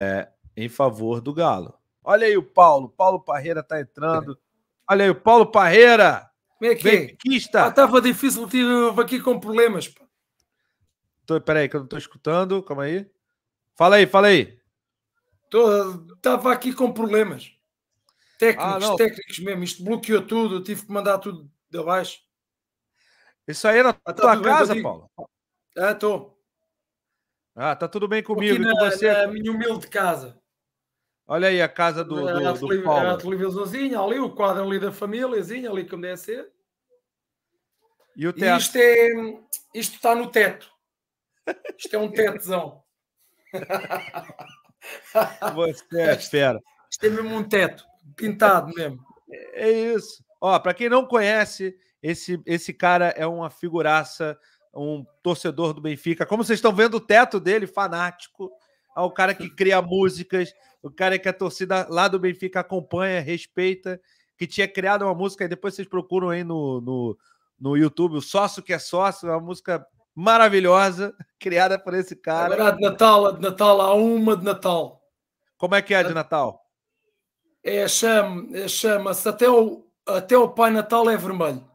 é, em favor do Galo. Olha aí o Paulo. Paulo Parreira tá entrando. Olha aí o Paulo Parreira. Como é que Benquista. é? Ah, Estava difícil, tive aqui com problemas. Tô, peraí, que eu não estou escutando. Calma aí. Fala aí, fala aí. Estava aqui com problemas. Técnicos, ah, técnicos mesmo. Isto bloqueou tudo. Eu tive que mandar tudo de abaixo. Isso aí é na ah, tá tua casa, Paulo? Ah, estou. Ah, tá tudo bem comigo. Aqui na, com você... na minha humilde casa. Olha aí a casa do, do, a, do Paulo. A televisãozinha ali, o quadro ali da famíliazinha, ali como deve ser. E o teatro? E isto, é, isto está no teto. Isto é um tetozão. Você é fera. Isto é mesmo um teto, pintado mesmo. É isso. Ó, para quem não conhece, esse, esse cara é uma figuraça um torcedor do Benfica. Como vocês estão vendo o teto dele, fanático, é o cara que cria músicas, o cara que a torcida lá do Benfica acompanha, respeita, que tinha criado uma música, e depois vocês procuram aí no, no, no YouTube, o Sócio que é Sócio, é uma música maravilhosa, criada por esse cara. Agora a de Natal, a de Natal, há uma de Natal. Como é que é a de Natal? É, é chama-se até o, até o Pai Natal é vermelho.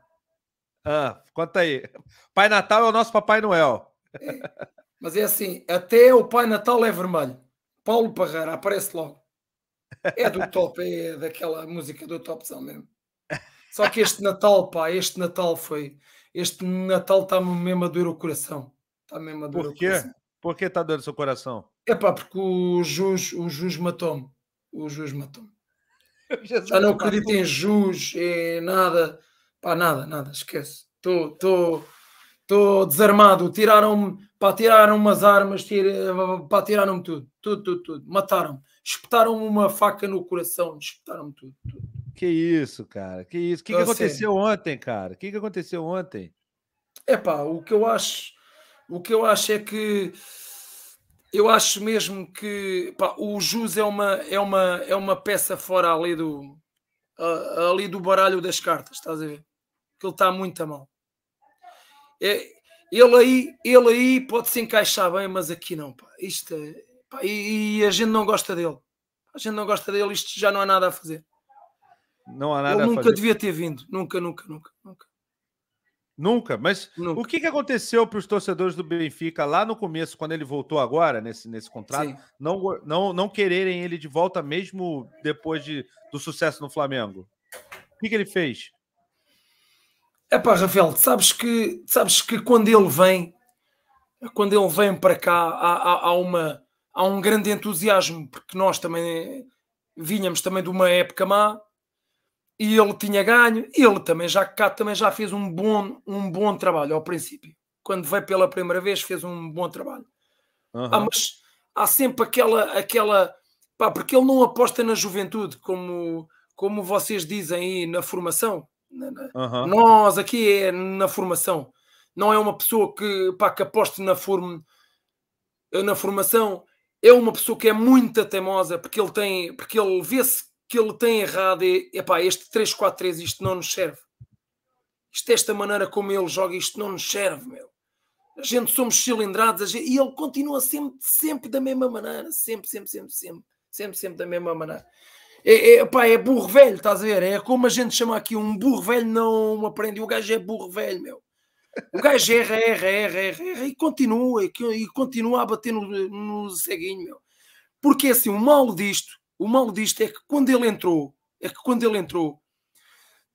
Ah, conta aí. Pai Natal é o nosso Papai Noel. É. Mas é assim, até o Pai Natal é vermelho. Paulo Parreira aparece logo. É do top, é daquela música do topzão mesmo. Só que este Natal, pá, este Natal foi. Este Natal está-me mesmo a doer o coração. Está mesmo a doer o coração. Por que está doendo o seu coração? É pá, porque o Jus, o Jus matou-me. O Jus matou-me. Já não acredito em Jus, em nada. Pá, nada, nada, esquece. Estou desarmado. Tiraram-me, pá, tiraram umas armas, tir... tiraram-me tudo. Tudo, tudo, tudo. Mataram-me. Espetaram-me uma faca no coração. Espetaram-me tudo, tudo. Que isso, cara? Que isso? O que, que aconteceu ontem, cara? O que, que aconteceu ontem? É pá, o que eu acho, o que eu acho é que eu acho mesmo que pá, o Jus é uma, é, uma, é uma peça fora ali do, ali do baralho das cartas, estás a ver? que ele está muito a mão. É, ele, aí, ele aí pode se encaixar bem, mas aqui não. Pá. Isto, é, pá, e, e, a gente não gosta dele. A gente não gosta dele, isto já não há nada a fazer. Não há nada ele a nunca fazer. devia ter vindo. Nunca, nunca, nunca, nunca. Nunca, mas nunca. o que, que aconteceu para os torcedores do Benfica lá no começo, quando ele voltou agora, nesse, nesse contrato, não, não, não quererem ele de volta mesmo depois de, do sucesso no Flamengo? O que, que ele fez? É pá, Rafael, sabes que, sabes que quando ele vem, quando ele vem para cá, há, há, há, uma, há um grande entusiasmo, porque nós também vinhamos também de uma época má e ele tinha ganho, e ele também já cá também já fez um bom, um bom trabalho ao princípio. Quando veio pela primeira vez, fez um bom trabalho. Uhum. Ah, mas há sempre aquela, aquela pá, porque ele não aposta na juventude, como, como vocês dizem aí na formação. Uhum. Nós aqui é na formação. Não é uma pessoa que, pá, que aposte na, form... na formação. É uma pessoa que é muito teimosa porque ele tem, porque ele vê-se que ele tem errado. E, epá, este 3-4-3, isto não nos serve. Isto, esta maneira como ele joga, isto não nos serve, meu. A gente somos cilindrados gente... e ele continua sempre, sempre da mesma maneira. Sempre, sempre, sempre, sempre. Sempre, sempre da mesma maneira. É, é, pá, é burro velho, estás a ver? É como a gente chama aqui, um burro velho não aprende. O gajo é burro velho, meu. O gajo erra, erra, erra, erra, erra e continua, e continua a bater no, no ceguinho, meu. Porque assim, o mal disto, o mal disto é que quando ele entrou, é que quando ele entrou,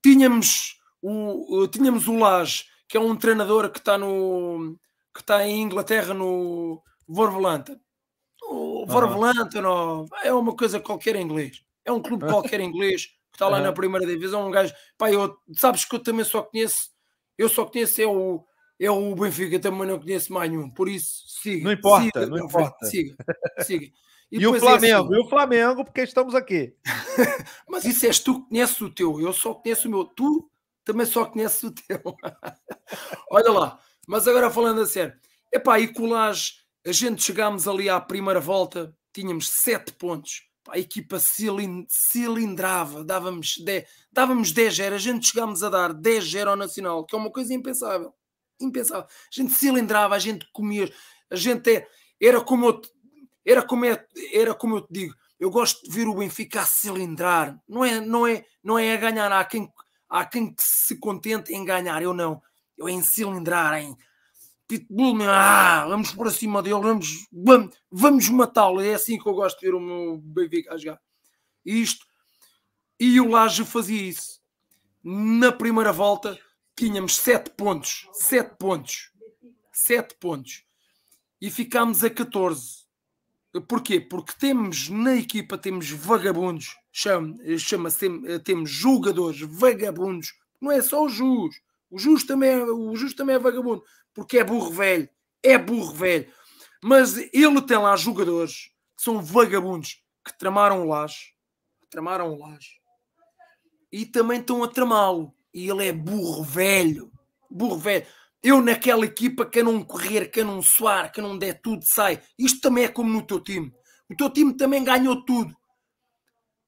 tínhamos o, tínhamos o Laje que é um treinador que está no que está em Inglaterra no Vorvolanta. O Vorvolanta, não, é uma coisa qualquer em inglês. É um clube qualquer inglês que está lá na primeira divisão. Um gajo, pá, eu, sabes que eu também só conheço, eu só conheço é o, é o Benfica, também não conheço mais nenhum. Por isso, siga. Não importa, siga, não importa. Siga, siga. E, e o é Flamengo, é assim, e o Flamengo, porque estamos aqui. Mas isso és tu que conheces o teu, eu só conheço o meu. Tu também só conheces o teu. Olha lá, mas agora falando a sério. Epá, e colage, a gente chegámos ali à primeira volta, tínhamos sete pontos a equipa cilindrava, dávamos 10, dávamos 10 era a gente chegámos a dar 10 gera ao Nacional, que é uma coisa impensável. Impensável. A gente cilindrava, a gente comia, a gente é, era como eu, era como é, era como eu te digo, eu gosto de ver o Benfica a cilindrar. Não é, não é, não é a ganhar, há quem há quem que se contente em ganhar, eu não. Eu é em cilindrar, em Pitbull, meu, ah, vamos por cima dele, vamos, vamos, vamos matá-lo. É assim que eu gosto de ver o meu Benfica a jogar. Isto. E o Laje fazia isso. Na primeira volta, tínhamos 7 pontos. 7 pontos. 7 pontos. E ficámos a 14. Porquê? Porque temos na equipa, temos vagabundos. Chama-se, chama temos jogadores vagabundos. Não é só o Jus. O Jus também é, o também é vagabundo porque é burro velho, é burro velho. Mas ele tem lá jogadores que são vagabundos que tramaram o Laje, tramaram o Laje e também estão a tramá-lo. E ele é burro velho, burro velho. Eu naquela equipa que não correr, que não suar, que não der tudo, sai. Isto também é como no teu time. O teu time também ganhou tudo.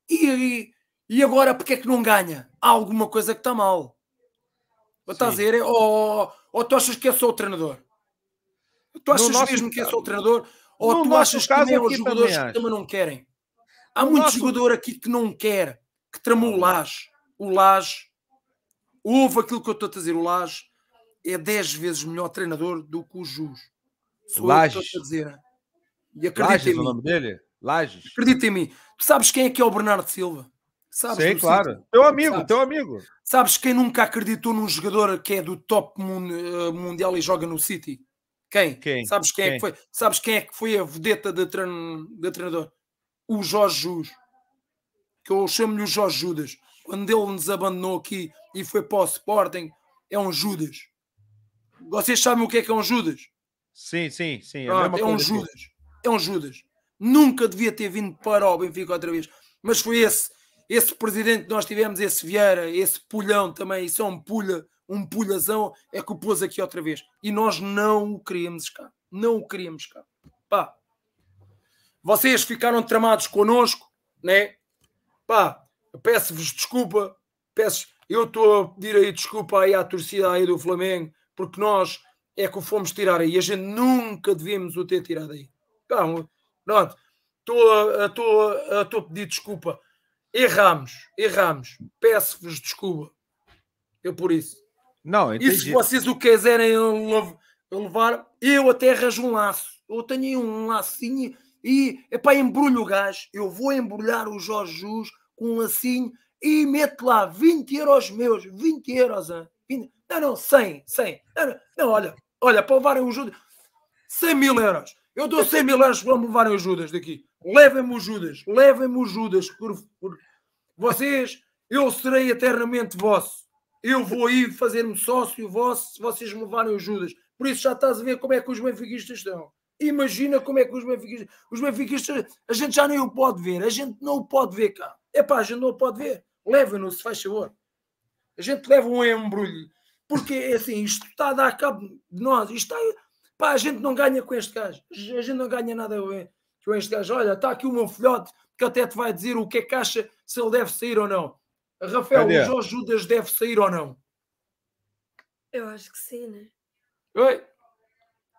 E, e, e agora porque é que não ganha? Há alguma coisa que está mal. Estás a dizer, é, oh, oh, oh. Ou tu achas que é só o treinador? Tu achas no mesmo que é só o treinador? Ou tu achas que nem os jogadores que também não querem? Há no muito nosso... jogador aqui que não quer, que tramou o Laje. O Laje, ouve aquilo que eu estou a dizer, o Laje é 10 vezes melhor treinador do que o Jus. Sou Lages. eu que estou a dizer. E acredita Lages, em é mim. o nome dele? Lages. Acredita em mim. Tu sabes quem é que é o Bernardo Silva? Sabes, claro. Sítio. Teu amigo, sabes, teu amigo. Sabes quem nunca acreditou num jogador que é do top eh, mundial e joga no City? Quem? quem? Sabes quem, quem? É que foi? Sabes quem é que foi a vedeta de, treino, de treinador? O Jorge Jus. Que eu chamo-lhe o Jorge Judas. Quando ele nos abandonou aqui e foi para o Sporting, é um Judas. Vocês sabem o que é que é um Judas? Sim, sim, sim. Pronto, é um Judas. É um Judas. Nunca devia ter vindo para o Benfica outra vez. Mas foi esse esse presidente que nós tivemos, esse Vieira, esse pulhão também, isso é um pulha, um pulhazão, é que o pôs aqui outra vez. E nós não o queríamos cá. Não o queríamos cá. Pá. Vocês ficaram tramados connosco, né? Pá, peço-vos desculpa. Peço, eu estou a pedir aí desculpa aí à torcida aí do Flamengo, porque nós é que o fomos tirar aí. A gente nunca devíamos o ter tirado aí. Pá, pronto. Estou a, a, a, a pedir desculpa Erramos, erramos. Peço-vos desculpa. Eu por isso. Não, entendi. E se vocês o quiserem levar, eu até arranjo um laço. Eu tenho um lacinho e, é para embrulho o gás. Eu vou embrulhar o Jorge Jus com um lacinho e meto lá 20 euros meus. 20 euros, hein? 20. Não, não, 100, 100. Não, não, olha, olha, para levarem o Judas, 100 mil euros. Eu dou 100 mil euros para levarem o Judas daqui. Levem-me o Judas, levem-me o Judas, por, por, vocês, eu serei eternamente vosso. Eu vou aí fazer-me sócio vosso se vocês me levarem o Judas. Por isso já estás a ver como é que os benfiquistas estão. Imagina como é que os benfiquistas. Os benfiquistas, a gente já nem o pode ver, a gente não o pode ver cá. É pá, a gente não o pode ver. Levem-no, se faz favor. A gente leva um embrulho. Porque é assim, isto está a dar cabo de nós. Isto está, pá, a gente não ganha com este gajo. A gente não ganha nada com Tu és gajo, olha, está aqui o meu filhote que até te vai dizer o que é que acha se ele deve sair ou não. Rafael, Cadê? o Jorge Judas deve sair ou não? Eu acho que sim, né? Oi?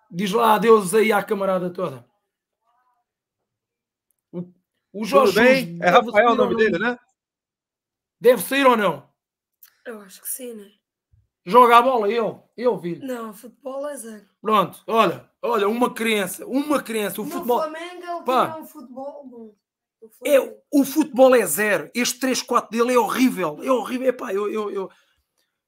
Diz lá adeus aí à camarada toda. O, o Jorge Tudo bem? É Rafael o nome dele, né? Deve sair ou não? Eu acho que sim, né? Joga a bola, eu, eu vi. Não, futebol é zero. Pronto, olha, olha, uma criança, uma criança, o no futebol. Flamengo ele Pá. É um futebol bom. O futebol. É, o futebol é zero. Este 3-4 dele é horrível. É horrível. Epá, eu, eu, eu...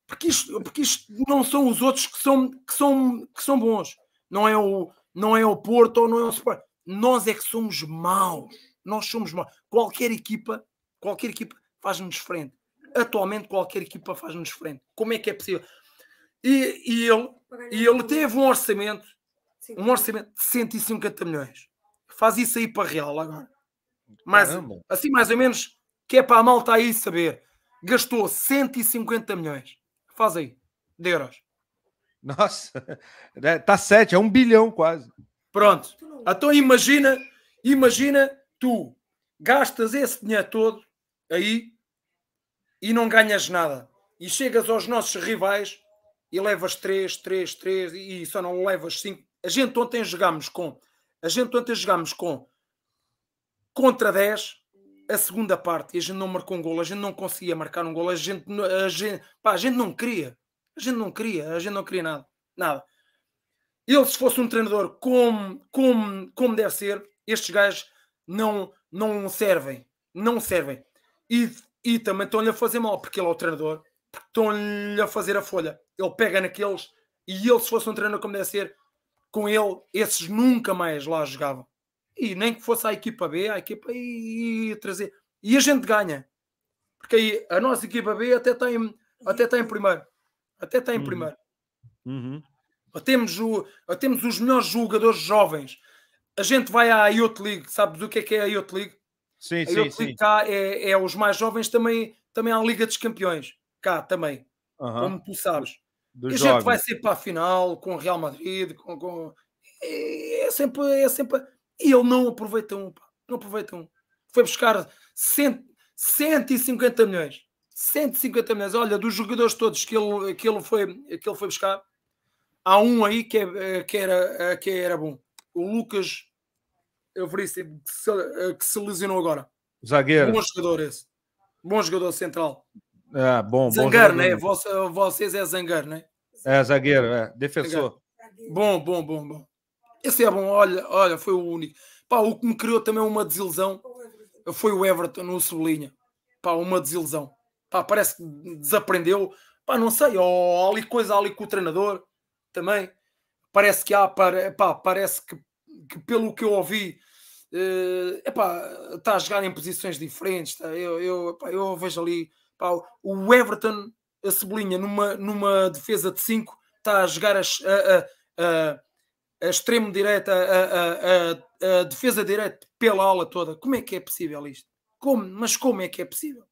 Porque, isto, porque isto não são os outros que são, que são, que são bons. Não é, o, não é o Porto ou não é o Sporting. Nós é que somos maus. Nós somos maus. Qualquer equipa, qualquer equipa faz-nos frente atualmente qualquer equipa faz-nos frente. Como é que é possível? E, e ele, e ele teve um orçamento, um orçamento de 150 milhões. Faz isso aí para Real agora. Mas, assim mais ou menos, que é para a malta aí saber. Gastou 150 milhões. Faz aí, de euros. Nossa, é, tá 7, é um bilhão quase. Pronto. Então imagina, imagina tu gastas esse dinheiro todo aí e não ganhas nada. E chegas aos nossos rivais e levas 3, 3, 3 e só não levas 5. A gente ontem jogámos com a gente ontem jogámos com contra 10 a segunda parte e a gente não marcou um gol, a gente não conseguia marcar um gol, a gente, a gente, pá, a gente não queria, a gente não queria, a gente não queria nada, nada. Ele se fosse um treinador como, como, como deve ser, estes gajos não, não servem, não servem. E e também estão-lhe a fazer mal, porque ele é o treinador, estão-lhe a fazer a folha. Ele pega naqueles e ele, se fosse um treinador como deve ser, com ele, esses nunca mais lá jogavam. E nem que fosse a equipa B, a equipa e, e trazer. E a gente ganha. Porque aí a nossa equipa B até está em, até está em primeiro. Até está em uhum. primeiro. Uhum. Temos, o, temos os melhores jogadores jovens. A gente vai à Youth League. Sabes o que é que é a Youth League? Sim, sim, sim. Cá é, é os mais jovens também, também há a Liga dos Campeões, cá também, uh -huh. como tu sabes. a gente vai ser para a final com o Real Madrid, com, com... É, é sempre, é sempre. E ele não aproveita um, pá. não aproveita um. Foi buscar cento, 150 milhões. 150 milhões. Olha, dos jogadores todos que ele, que ele, foi, que ele foi buscar, há um aí que, é, que, era, que era bom. O Lucas é que se, eh, que se lesionou agora. Zagueiro. Bom jogador esse. Bom jogador central. Ah, bom, Zangar, né? Você, vocês é Zangar, né? É, zagueiro, é. Defensor. Zangar. Bom, bom, bom, bom. Esse é bom, olha, olha, foi o único. Pá, o que me criou também uma desilusão foi o Everton no Sublinha. Pá, uma desilusão. Pá, parece que desaprendeu. Pá, não sei, ó, ali coisa ali com o treinador também. Parece que há, pá, parece que que pelo que eu ouvi, uh, epá, está a jogar em posições diferentes. Tá? Eu, eu, epá, eu vejo ali epá, o Everton, a Cebolinha, numa, numa defesa de 5, está a jogar a, a, a, a extremo direita, a, defesa direita pela aula toda. Como é que é possível isto? Como? Mas como é que é possível?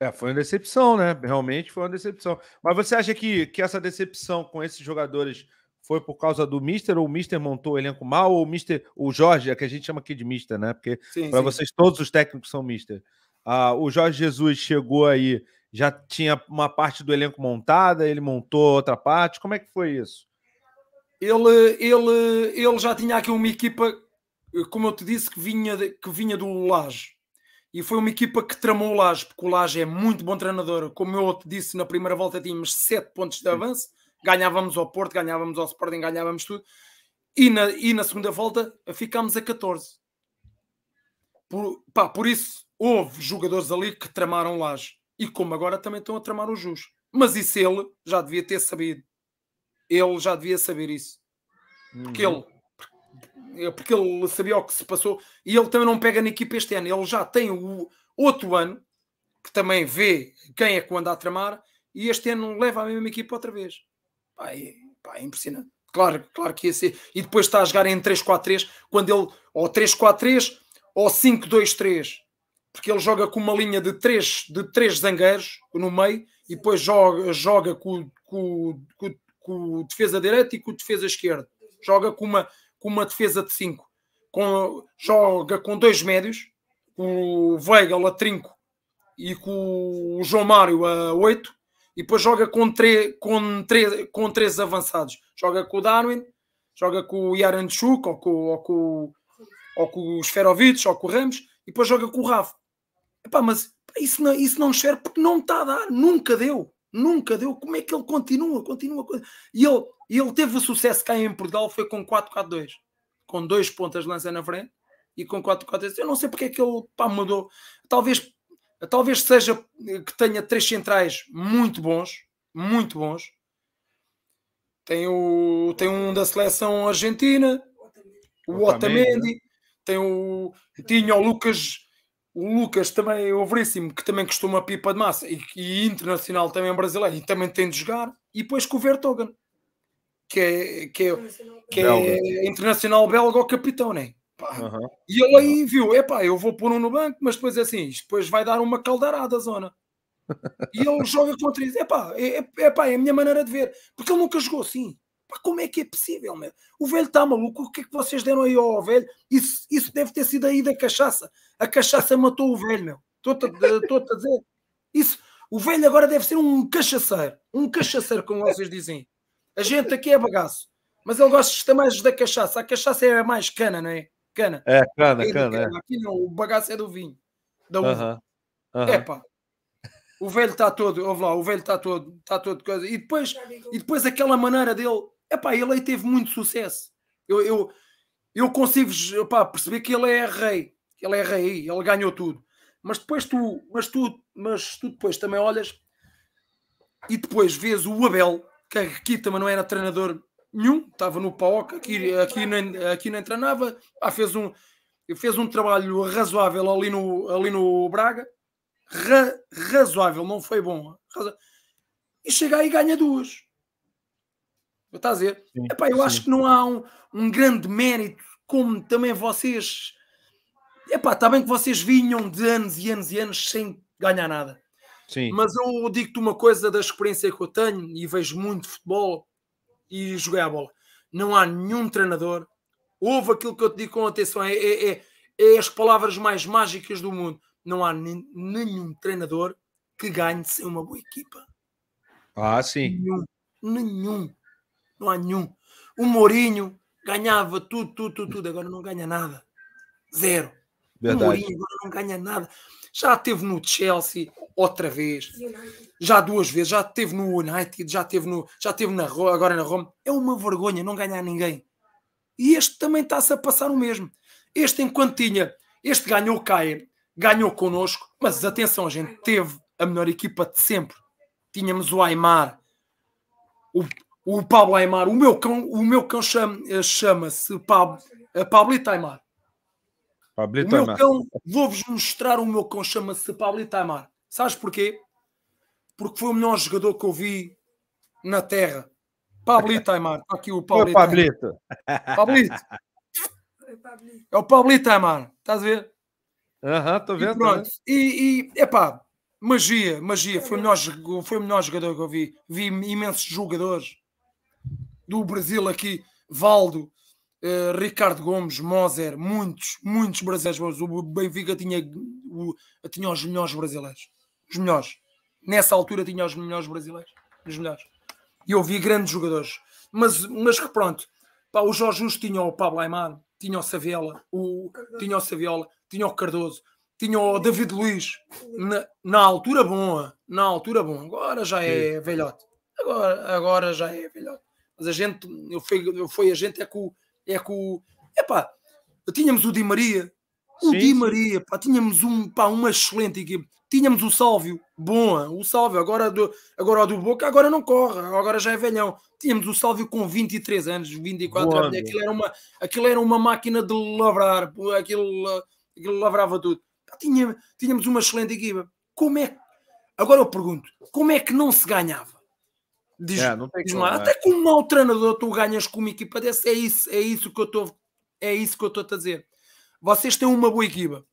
É, foi uma decepção, né? Realmente foi uma decepção. Mas você acha que, que essa decepção com esses jogadores foi por causa do Mister, ou o Mister montou o elenco mal, ou o Mister, o Jorge, é que a gente chama aqui de Mister, né? Porque para vocês todos os técnicos são Mister. Ah, o Jorge Jesus chegou aí, já tinha uma parte do elenco montada, ele montou outra parte. Como é que foi isso? Ele, ele, ele já tinha aqui uma equipa, como eu te disse, que vinha, que vinha do Laje. E foi uma equipa que tramou o Laje, porque o Laje é muito bom treinador. Como eu te disse, na primeira volta tínhamos sete pontos de avanço. Sim ganhávamos ao Porto, ganhávamos ao Sporting, ganhávamos tudo. E na, e na segunda volta ficámos a 14. Por, pá, por isso, houve jogadores ali que tramaram Laje. E como agora também estão a tramar o Jus. Mas isso ele já devia ter sabido. Ele já devia saber isso. Porque uhum. ele porque ele sabia o que se passou e ele também não pega na equipa este ano. Ele já tem o outro ano que também vê quem é que anda a tramar e este ano leva a mesma equipa outra vez. Pá, é, pá, é impressionante. Claro, claro que ia ser. E depois está a jogar em 3-4-3, quando ele, ou 3-4-3, ou 5-2-3, porque ele joga com uma linha de 3 de três zangueiros no meio e depois joga, joga com, com, com, com o defesa direito e com o defesa esquerdo. Joga com uma, com uma defesa de 5. Com, joga com dois médios, com o Veiga, o Latrinco e com o João Mário a 8 e depois joga com três, com, três, com três avançados. Joga com o Darwin, joga com o Yaranchuk, ou com, ou com, ou com o Sferovic, ou com o Ramos, e depois joga com o Rafa. Epá, mas isso não, isso não serve porque não está a dar, nunca deu, nunca deu. Como é que ele continua, continua? E ele, ele teve o sucesso cá em Portugal, foi com 4-4-2, com dois pontas de lança na frente e com 4-4-2. Eu não sei porque é que ele pá, mudou. Talvez talvez seja que tenha três centrais muito bons, muito bons. Tem, o, tem um da seleção argentina, o Otamendi, tem o, tinha o Lucas, o Lucas também, o Veríssimo, que também custou uma pipa de massa e, e internacional também é brasileiro, e também tem de jogar, e depois com o Vertogen, que é, que é, que é, internacional belga ou capitão, é? Uhum. E ele aí viu, epá, eu vou pôr um no banco, mas depois é assim, depois vai dar uma caldeirada a zona. E ele joga contra isso. Epá, é, é, epá, é a minha maneira de ver. Porque ele nunca jogou assim. como é que é possível, meu? O velho está maluco. O que é que vocês deram aí ao velho? Isso, isso deve ter sido aí da cachaça. A cachaça matou o velho, meu. Estou-te a dizer. Isso, o velho agora deve ser um cachaceiro. Um cachaceiro, como vocês dizem. A gente aqui é bagaço. Mas ele gosta de mais da cachaça. A cachaça é mais cana, não é? Cana. É, cana, cana. cana. É. Aqui não, o bagaço é do vinho. Da uva. Uh -huh. Epa. O velho está todo, ouve lá, o velho está todo, está todo coisa. E depois, e depois aquela maneira dele, epá, ele aí teve muito sucesso. Eu, eu, eu consigo epá, perceber que ele é rei, ele é rei, ele ganhou tudo. Mas depois tu, mas tu, mas tu depois também olhas e depois vês o Abel, que aqui é também não era treinador nenhum, estava no PAOC, aqui, aqui, não, aqui não treinava, ah, fez, um, fez um trabalho razoável ali no, ali no Braga, Ra, razoável, não foi bom, e chega aí e ganha duas. Está a dizer? Sim, Epá, eu sim. acho que não há um, um grande mérito, como também vocês. Epá, está bem que vocês vinham de anos e anos e anos sem ganhar nada. Sim. Mas eu digo-te uma coisa da experiência que eu tenho e vejo muito futebol e joguei a bola. Não há nenhum treinador. Houve aquilo que eu te digo com atenção, é, é, é, é as palavras mais mágicas do mundo. Não há nenhum treinador que ganhe sem uma boa equipa. Ah, sim. Nenhum. Nenhum. Não há nenhum. O Mourinho ganhava tudo, tudo, tudo, tudo. Agora não ganha nada. Zero. Verdade. Mourinho agora não ganha nada. Já teve no Chelsea outra vez, United. já duas vezes, já teve no United, já teve, no, já teve na, agora na Roma. É uma vergonha não ganhar ninguém. E este também está-se a passar o mesmo. Este, enquanto tinha, este ganhou o Cair, ganhou connosco, mas atenção, a gente teve a melhor equipa de sempre. Tínhamos o Aymar, o, o Pablo Aymar, o meu cão, o meu cão chama-se chama Pablo, eh, Pablito Aymar. Pablito o meu cão, vou-vos mostrar o meu cão, chama-se Pablito Aymar. Sabes porquê? Porque foi o melhor jogador que eu vi na Terra. Pablito Aymar, está aqui o Pablito. Pablito. Pablito. É o Pablito Aymar, estás a ver? Aham, uhum, estou vendo. E pronto, e, e epá, magia, magia. Foi o, melhor, foi o melhor jogador que eu vi. Vi imensos jogadores do Brasil aqui. Valdo, eh, Ricardo Gomes, Moser, muitos, muitos brasileiros O Benfica tinha, o, tinha os melhores brasileiros. Os melhores. Nessa altura tinha os melhores brasileiros. Os melhores. E eu vi grandes jogadores. Mas, mas que pronto. Pá, o Jorge Justo tinha o Pablo Aymar, tinha o Saviola, o, tinha o Saviola, tinha o Cardoso, tinha o David Luiz. Na, na altura boa. Na altura boa. Agora já é velhote. Agora, agora já é velhote. Mas a gente, eu fui, eu fui a gente é que o é com. Epá, tínhamos o Di Maria, o sim, Di sim. Maria, pá, tínhamos um, pá, uma excelente equipe. Tínhamos o Sálvio, boa, o Sálvio, agora, do, agora o do Boca, agora não corre, agora já é velhão. Tínhamos o Sálvio com 23 anos, 24 anos, aquilo era, uma, aquilo era uma máquina de lavrar, aquilo, aquilo lavrava tudo. tínhamos, tínhamos uma excelente equipa. Como é Agora eu pergunto, como é que não se ganhava? Diz, é, não tem diz como, é? até com um mau treinador tu ganhas com uma equipa dessa. É isso, é isso que eu estou é isso que eu estou a dizer. Vocês têm uma boa equipa.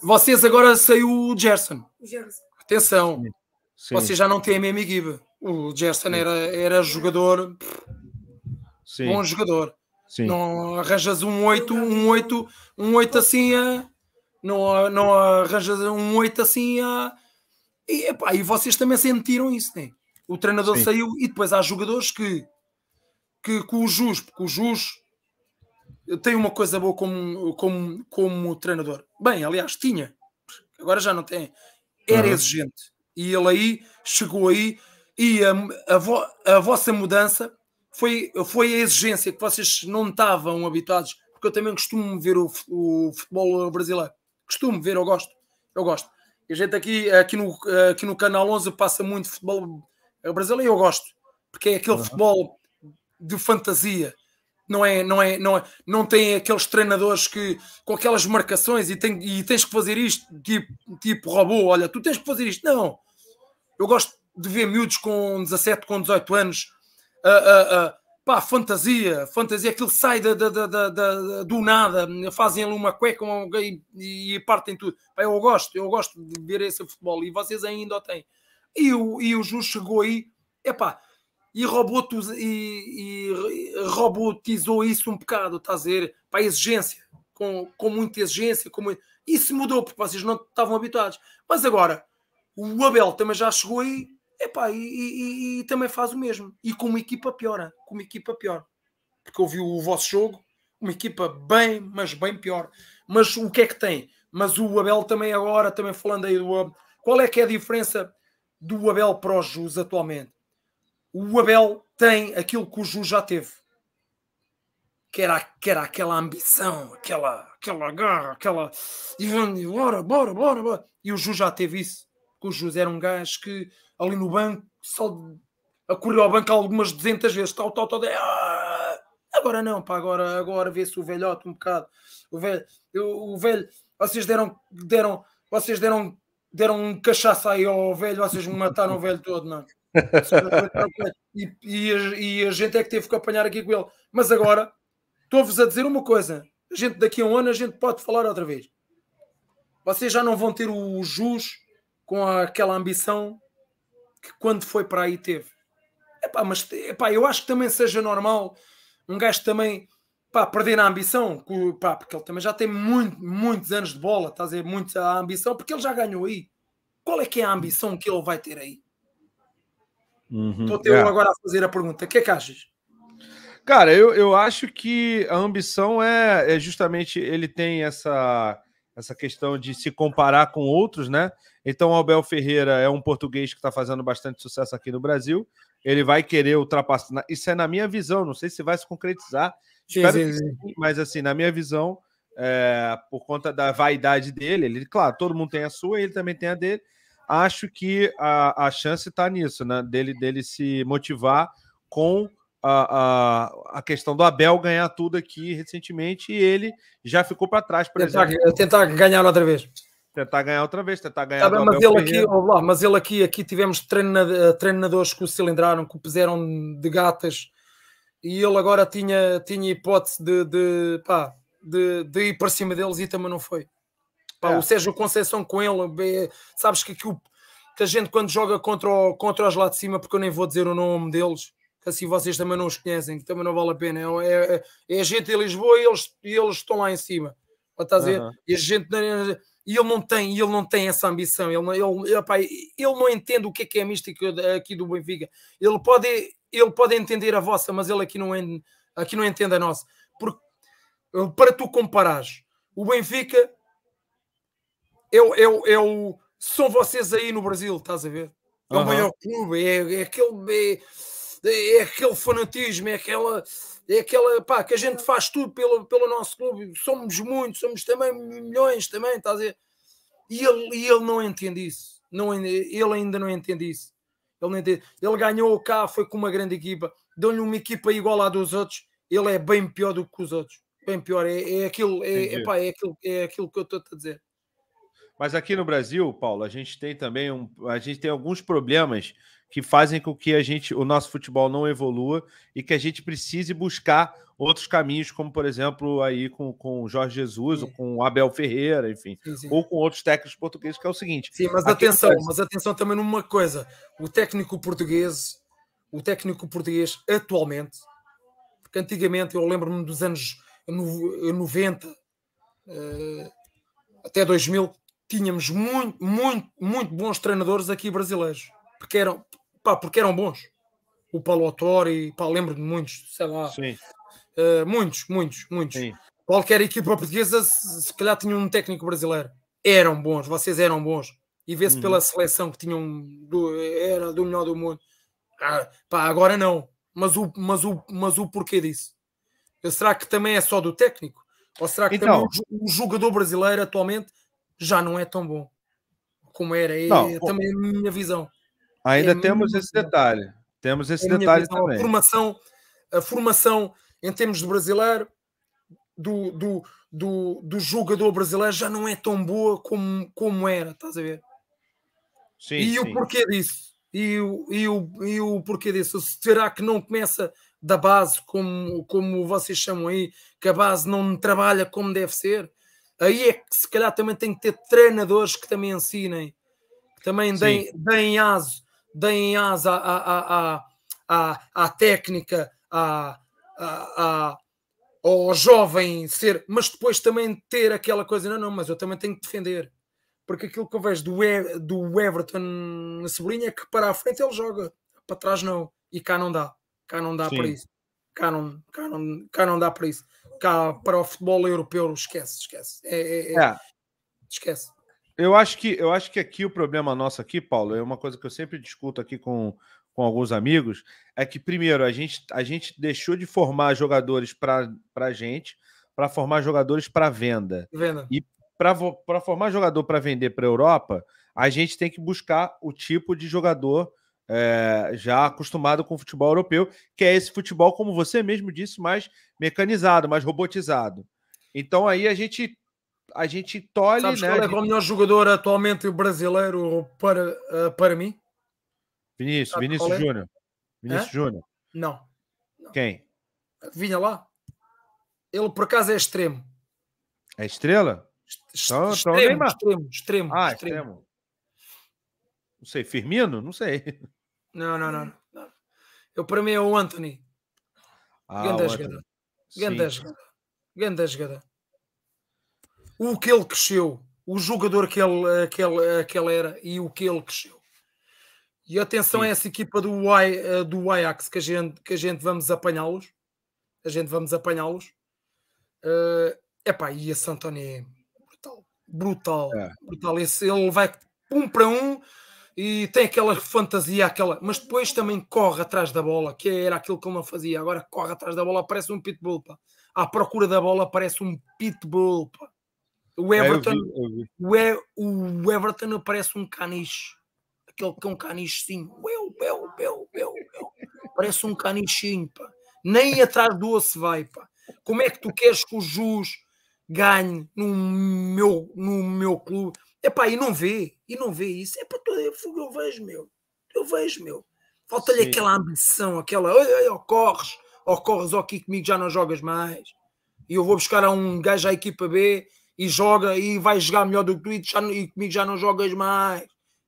Vocês agora saiu o Gerson. O Gerson. Atenção. Sim. Vocês já não têm a mesma equipa. O Gerson era, era jogador. Bom jogador. Não arranjas um 8, um 8, um 8 assim a. Não, não arranjas um 8 assim a. E, epá, e vocês também sentiram isso, né? O treinador Sim. saiu e depois há jogadores que, que com o Jus, porque o Jus tem uma coisa boa como, como, como treinador. Bem, aliás, tinha, agora já não tem. Era uhum. exigente. E ele aí chegou aí e a, a, vo, a vossa mudança foi, foi a exigência que vocês não estavam habituados, porque eu também costumo ver o, o futebol brasileiro. Costumo ver, eu gosto. Eu gosto. E a gente aqui, aqui, no, aqui no Canal 11 passa muito futebol é o Brasil e eu gosto, porque é aquele uhum. futebol de fantasia. Não é, não é, não é, não tem aqueles treinadores que com aquelas marcações e, tem, e tens que fazer isto tipo, tipo robô. Olha, tu tens que fazer isto. Não, eu gosto de ver miúdos com 17, com 18 anos a, a, a pá, fantasia, fantasia, aquilo sai da, da, da, da do nada, fazem ali uma cueca e, e partem tudo. Pá, eu gosto, eu gosto de ver esse futebol e vocês ainda o têm. E o, e o Ju chegou aí, epá, e, robotiz, e, e, robotizou isso um bocado, estás a ver? Para a exigência, com, com muita exigência. Com muito... Isso mudou, porque vocês não estavam habituados. Mas agora, o Abel também já chegou aí, epá, e, e, e também faz o mesmo. E com uma equipa pior, com uma equipa pior. Porque eu vi o vosso jogo, uma equipa bem, mas bem pior. Mas o que é que tem? Mas o Abel também agora, também falando aí do... Qual é que é a diferença do Abel para o Jus atualmente. O Abel tem aquilo que o Jus já teve. Que era, que era aquela ambição, aquela, aquela garra, aquela. E bora, bora, bora, bora. E o Jus já teve isso. Porque o Jus era um gajo que ali no banco só acorreu ao banco algumas 200 vezes. Tal, tal, tal. Ah, agora não, pá, agora, agora vê-se o velhote um bocado. O velho, o velho, vocês deram, deram, vocês deram deram um cachaça aí ao velho, vocês me mataram o velho todo, não é? E, e, e, a gente é que teve que apanhar aqui com ele. Mas agora, estou-vos a dizer uma coisa: a gente daqui a um ano a gente pode falar outra vez. Vocês já não vão ter o jus com aquela ambição que quando foi para aí teve. Epá, mas epá, eu acho que também seja normal um gajo também pá, perder a ambição, pá, porque ele também já tem muito, muitos anos de bola, estás a dizer, ambição, porque ele já ganhou aí. Qual é que é a ambição que ele vai ter aí? Uhum, Estou é. agora a fazer a pergunta. O que é que achas? Cara, eu, eu acho que a ambição é, é justamente ele tem essa, essa questão de se comparar com outros, né? Então, Albel Ferreira é um português que está fazendo bastante sucesso aqui no Brasil. Ele vai querer ultrapassar. Isso é na minha visão, não sei se vai se concretizar, Sim, sim, sim. mas assim, na minha visão, é, por conta da vaidade dele, ele, claro, todo mundo tem a sua, ele também tem a dele. Acho que a, a chance está nisso, né? Dele, dele se motivar com a, a, a, questão do Abel ganhar tudo aqui recentemente e ele já ficou para trás, por tentar, exemplo. Eh, tentar ganhar outra vez. Tentar ganhar outra vez, tentar ganhar tá mas, ele aqui, lá, mas ele aqui, aqui tivemos eh, treinadores que o cilindraram, que o puseram de gatas e ele agora tinha, tinha hipótese de, de, pá, de, de ir para cima deles e também não foi. Pá, é. O Sérgio Conceição com ele, é, sabes que, que, o, que a gente quando joga contra, o, contra os lá de cima, porque eu nem vou dizer o nome deles, que assim vocês também não os conhecem, que também não vale a pena. É, é, é, é a gente em Lisboa e eles, e eles estão lá em cima. a dizer? Uhum. E a gente e ele não tem, ele não tem essa ambição, ele, ele, ele, ele não entende o que é, que é a mística aqui do Benfica. Ele pode, ele pode entender a vossa, mas ele aqui não, aqui não entende a nossa. Porque eh, para tu comparares, o Benfica é, é, é o. São vocês aí no Brasil, estás a ver? É o maior clube, é, é aquele. É, é, aquele fanatismo, é aquela. É aquela. Pá, que a gente faz tudo pelo, pelo nosso clube. Somos muitos, somos também milhões, também, estás a ver? E ele, ele não entende isso. Não, ele ainda não entende isso. Ele, nem ele ganhou carro, foi com uma grande equipa, deu-lhe uma equipa igual à dos outros. Ele é bem pior do que os outros. Bem pior. É, é aquilo, é, epá, é, aquilo, é aquilo que eu estou a dizer. Mas aqui no Brasil, Paulo, a gente tem também um, a gente tem alguns problemas que fazem com que a gente, o nosso futebol não evolua e que a gente precise buscar outros caminhos, como por exemplo aí com, com o Jorge Jesus, é. ou com o Abel Ferreira, enfim, sim, sim. ou com outros técnicos portugueses, que é o seguinte. Sim, mas atenção, faz... mas atenção também numa coisa. O técnico português, o técnico português atualmente, porque antigamente eu lembro-me dos anos 90 eh, eh, até 2000, tínhamos muito, muito, muito bons treinadores aqui brasileiros, porque eram pá, porque eram bons. O Palotori, pá, lembro-me de muitos, sei lá. Uh, muitos, muitos, muitos. Sim. Qualquer equipa portuguesa, se, calhar, tinha um técnico brasileiro. Eram bons, vocês eram bons. E vê-se uhum. pela seleção que tinham, do, era do melhor do mundo. Ah, pá, agora não. Mas o, mas, o, mas o porquê disso? Eh, será que também é só do técnico? Ou será que então, o jogador brasileiro atualmente já não é tão bom como era? É, também é a minha visão. Ainda é temos esse é. detalhe. Temos esse é detalhe visão, também. A formação, a formação em termos de brasileiro, do, do, do, do jogador brasileiro, já não é tão boa como, como era, estás a ver? Sim, e sim. o porquê disso? E o, e, o, e o porquê disso? Será que não começa da base, como, como vocês chamam aí, que a base não trabalha como deve ser? Aí é que se calhar também tem que ter treinadores que também ensinem, que também deem, deem aso deem asa à, à, à, à, técnica, à, à, ao jovem ser, mas depois também ter aquela coisa, não, não, mas eu também tenho que defender. Porque aquilo que eu vejo do, e, do Everton na Sobrinha é que para a frente ele joga, para trás não. E cá não dá. Cá não dá Sim. para isso. Cá não, cá, não, cá não dá para isso. Cá para o futebol europeu, esquece, esquece. É, é, é. é. Esquece. Eu acho que eu acho que aqui o problema nosso aqui, Paulo, é uma coisa que eu sempre discuto aqui com, com alguns amigos, é que primeiro a gente a gente deixou de formar jogadores para para gente, para formar jogadores para venda. venda. E para formar jogador para vender para a Europa, a gente tem que buscar o tipo de jogador é, já acostumado com o futebol europeu, que é esse futebol, como você mesmo disse, mais mecanizado, mais robotizado. Então aí a gente a gente tolhe. Sabes né, qual é, gente... o melhor jogador atualmente brasileiro para, uh, para mim? Vinícius, Sabe Vinícius é? Júnior. Vinícius é? Júnior. Não. não. Quem? Vinha lá. Ele por acaso é extremo. É estrela? Est então, então, extremo, então extremo, extremo, Ah, extremo. extremo. Não sei, Firmino? Não sei. Não, não, não. Eu, para mim é o Anthony. Ah, Ganda jogador o que ele cresceu, o jogador que ele, eh, que ele, eh, que ele era e o que ele cresceu. E atenção Sim. a essa equipa do, eh, do Ajax que a gente, que a gente vamos apanhá-los. A gente vamos apanhá-los. Uh, epá, e esse António é brutal. Brutal. É. brutal. Esse, ele vai um para um e tem aquela fantasia, aquela, mas depois também corre atrás da bola, que era aquilo que ele não fazia. Agora corre atrás da bola, parece um pitbull. Pá. À procura da bola, parece um pitbull. Pá. O é, Everton, eu vi, eu vi. O, o Everton parece um caniche, aquele que é um canichinho, eu, eu, eu, eu, eu. parece um canichinho, pá. nem atrás do osso vai. Pá. Como é que tu queres que o Jus ganhe no meu, no meu clube? Epá, e não vê, e não vê isso. É para todo eu vejo, meu. Eu vejo, meu. Falta-lhe aquela ambição, aquela, oi, oi, ocorres, corres, ó, aqui comigo já não jogas mais. E eu vou buscar a um gajo à equipa B e joga e vai jogar melhor do que tu e, já, e comigo já não jogas mais.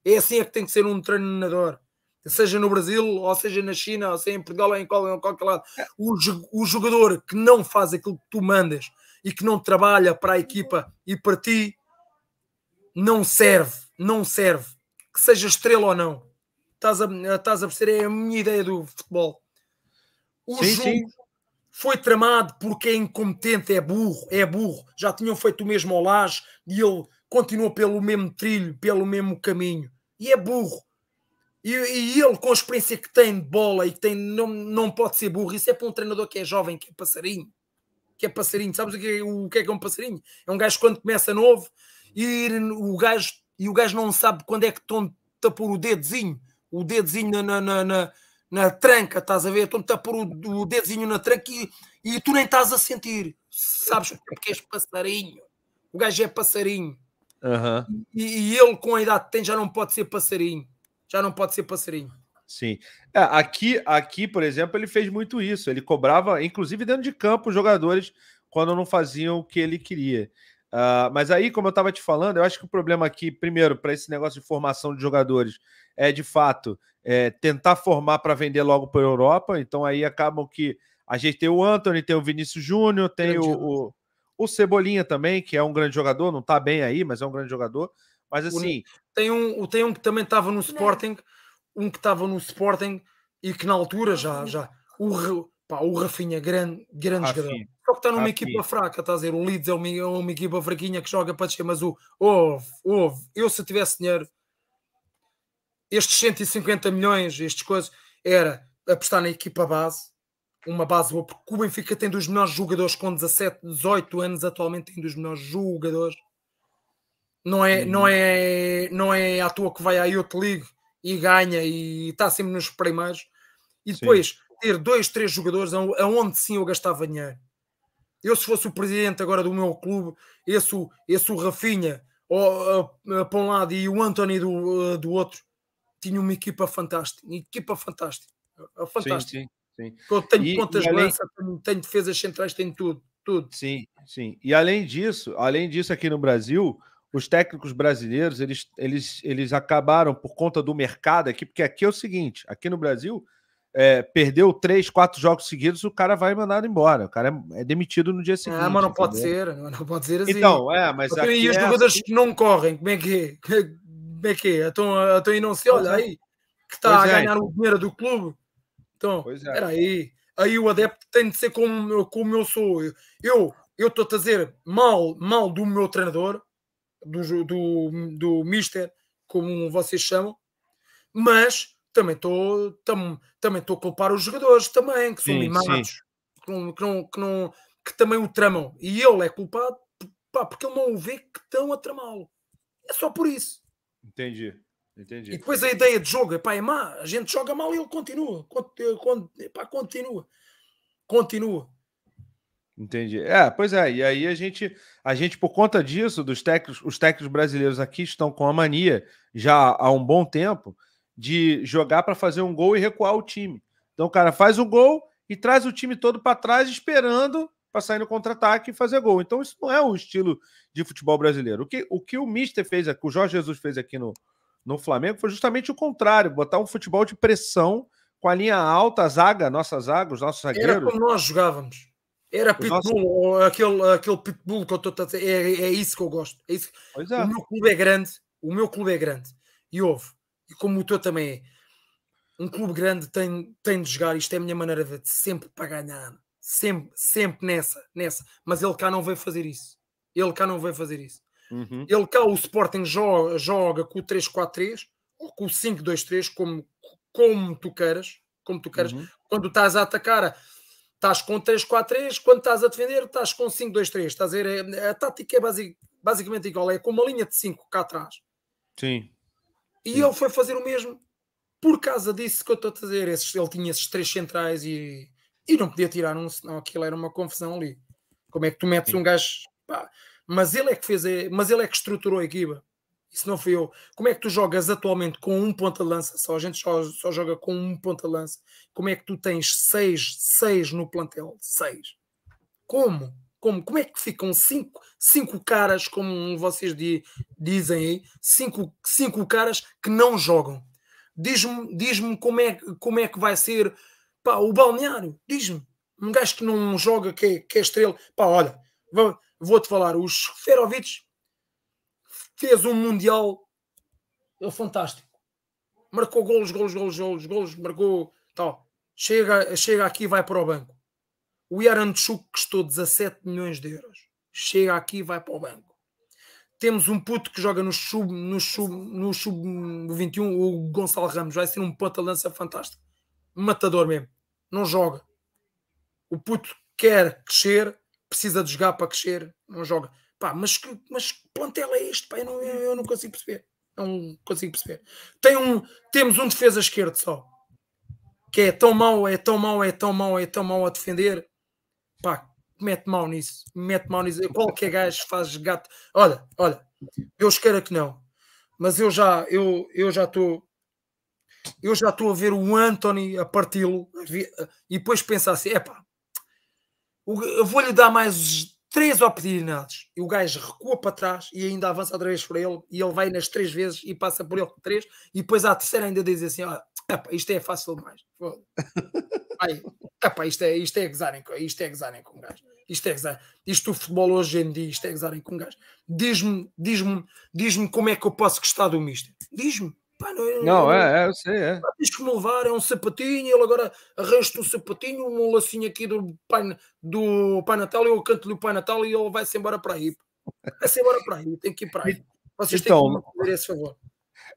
É assim é que tem que ser um treinador. Seja no Brasil, ou seja na China, ou seja em Portugal, ou em qualquer, lado. O, o jogador que não faz aquilo que tu mandas e que não trabalha para a equipa e para ti, não serve. Não serve. Que seja estrela ou não. Estás a, estás a perceber? É a minha ideia do futebol. sim, sim foi tramado porque é incompetente, é burro, é burro. Já tinham feito o mesmo ao laje e ele continuou pelo mesmo trilho, pelo mesmo caminho. E é burro. E, e, ele, com a experiência que tem de bola e que tem, não, não pode ser burro. Isso é para um treinador que é jovem, que é passarinho. Que é passarinho. Sabes o que é, o que é, que é um passarinho? É um gajo quando começa novo e o gajo, e o gajo não sabe quando é que estão a pôr o dedozinho. O dedozinho na, na, na na tranca, estás a ver? Estão-te a pôr o, o dedinho na tranca e, e tu nem estás a sentir. Sabes é porque és passarinho. O gajo é passarinho. Uhum. E, e, ele, com a idade que tem, já não pode ser passarinho. Já não pode ser passarinho. Sim. É, aqui, aqui, por exemplo, ele fez muito isso. Ele cobrava, inclusive dentro de campo, os jogadores quando não faziam o que ele queria. Uh, mas aí, como eu estava te falando, eu acho que o problema aqui, primeiro, para esse negócio de formação de jogadores, é de fato é, tentar formar para vender logo para a Europa. Então aí acabam que a gente tem o Anthony, tem o Vinícius Júnior, tem o, o, o, Cebolinha também, que é um grande jogador, não está bem aí, mas é um grande jogador. Mas assim. Tem um, tem um que também estava no é. Sporting, um que estava no Sporting e que na altura já. já o, pá, o Rafinha, grande, grande Rafinha. jogador só é que está numa Rápido. Tá equipa fraca, estás a dizer? O Leeds é uma, é uma equipa fraquinha que joga para descer, mas o houve, houve. Eu se tivesse dinheiro, estes 150 milhões, estas coisas, era apostar na equipa base, uma base boa, porque o Benfica tem dos melhores jogadores com 17, 18 anos, atualmente tem dos melhores jogadores. Não é, hum. não uhum. é, não é à toa que vai à Youth League e ganha e está sempre nos primeiros. E depois sim. ter dois, três jogadores aonde sim eu gastava dinheiro. Eu, se fosse o presidente agora do meu clube, esse, esse o Rafinha ou, ah, ah, para um lado e o Anthony do, ah, do outro, tinha uma equipa fantástica. Uma equipa fantástica. Fantástica. Sim, sim, sim. Eu tenho e, pontas de além... lança, tenho, tenho defesas centrais, tenho tudo, tudo. Sim, sim. E além disso, além disso, aqui no Brasil, os técnicos brasileiros, eles, eles, eles acabaram por conta do mercado aqui, porque aqui é o seguinte, aqui no Brasil, é, perdeu três, quatro jogos seguidos, o cara vai mandado embora. O cara é, é demitido no dia é, seguinte. Ah, mas não entendeu? pode ser. Não pode ser assim. Então, é, mas. aí e os é jogadores assim... não correm, como é que é? Como é que é? Estão, aí não se olha é. aí, que está a ganhar então. o dinheiro do clube. Então, pois é. aí. Aí o adepto tem de ser como, como eu sou. Eu estou a fazer mal, mal do meu treinador, do, do, do mister, como vocês chamam, mas também estou tam, também estou a culpar os jogadores também que são sim, Que, não, que, não, que, não, que, também o tramam e ele é culpado pá, porque ele não o vê que estão a tramá-lo é só por isso entendi entendi e depois a ideia de jogo epá, é má a gente joga mal e ele continua epá, continua continua Entendi. É, pois é, e aí a gente, a gente por conta disso, dos técnicos, os técnicos brasileiros aqui estão com a mania já há um bom tempo de jogar para fazer um gol e recuar o time. Então o cara faz o gol e traz o time todo para trás esperando para sair no contra-ataque e fazer gol. Então isso não é o estilo de futebol brasileiro. O que o, que o Mister fez, o que o Jorge Jesus fez aqui no, no Flamengo foi justamente o contrário, botar um futebol de pressão com a linha alta, a zaga, nossa zaga, os nossos zagueiros. Era como nós jogávamos. Era pitbull, nossa... aquele, aquele pitbull que eu estou a é, é isso que eu gosto. É isso. É. O meu clube é grande, o meu clube é grande. E houve e como o teu também é. Um clube grande tem, tem de jogar, isto é a minha maneira de sempre para ganhar. Sempre, sempre nessa, nessa. Mas ele cá não veio fazer isso. Ele cá não veio fazer isso. Uhum. Ele cá, o Sporting joga, joga com o 3-4-3 ou com o 5-2-3, como, como tu queiras. Como tu queiras. Uhum. Quando estás a atacar, estás com 3-4-3. Quando estás a defender, estás com 5-2-3. a, a, é, a tática é basic, basicamente igual. É com uma linha de 5 cá atrás. Sim. E Sim. ele foi fazer o mesmo por causa disso que eu estou a dizer. ele tinha esses três centrais e, e não podia tirar um, senão aquilo era uma confusão ali. Como é que tu metes Sim. um gajo? Pá, mas ele é que fez, mas ele é que estruturou a equipa. Isso não foi eu. Como é que tu jogas atualmente com um ponta-lança? Só a gente só, só joga com um ponta-lança. Como é que tu tens seis, seis no plantel? Seis. Como? Como, como é que ficam cinco, cinco caras, como vocês di, dizem aí, cinco, cinco caras que não jogam? Diz-me diz como, é, como é que vai ser pá, o balneário. Diz-me. Um gajo que não joga, que é, que é estrela. Pá, olha, vou-te falar. O Ferovic fez um Mundial fantástico. Marcou golos, golos, golos, golos, golos, marcou tal. Chega, chega aqui e vai para o banco. O Yaranchuk custou 17 milhões de euros. Chega aqui e vai para o banco. Temos um puto que joga no sub, no sub, no sub 21, o Gonçalo Ramos. Vai ser um ponta-lança fantástico. Matador mesmo. Não joga. O puto quer crescer, precisa de jogar para crescer, não joga. Pá, mas, mas que plantel é este? Pá, eu, não, eu não consigo perceber. Não consigo perceber. Tem um, temos um defesa esquerdo só que é tão mau, é tão mau, é tão mau, é tão mau a defender Pá, mete mal nisso, mete mal nisso. É qualquer gajo faz gato. Olha, olha, eu queira que não, mas eu já eu, eu já estou eu já estou a ver o Anthony a parti-lo e depois pensar assim: pá, eu vou-lhe dar mais três oportunidades. E o gajo recua para trás e ainda avança outra vez para ele, e ele vai nas três vezes e passa por ele três, e depois à terceira ainda diz assim: é epá, isto é fácil demais. Ai, isto, é, isto é gozarem, isto é gozarem com gás. Isto é gozar. Isto o futebol hoje em dia, isto é gozarem com gás. Diz-me, diz-me, diz-me como é que eu posso gostar do mister. Diz-me. Pá, não, é, não, é, é, eu sei, é. Tens que me levar, é um sapatinho, ele agora arranja um sapatinho, um lacinho aqui do Pai, do pai Natal, eu canto-lhe o Pai Natal e ele vai-se embora para aí. Vai-se embora para aí, tem que ir para aí. Vocês então, têm que então, me fazer esse favor.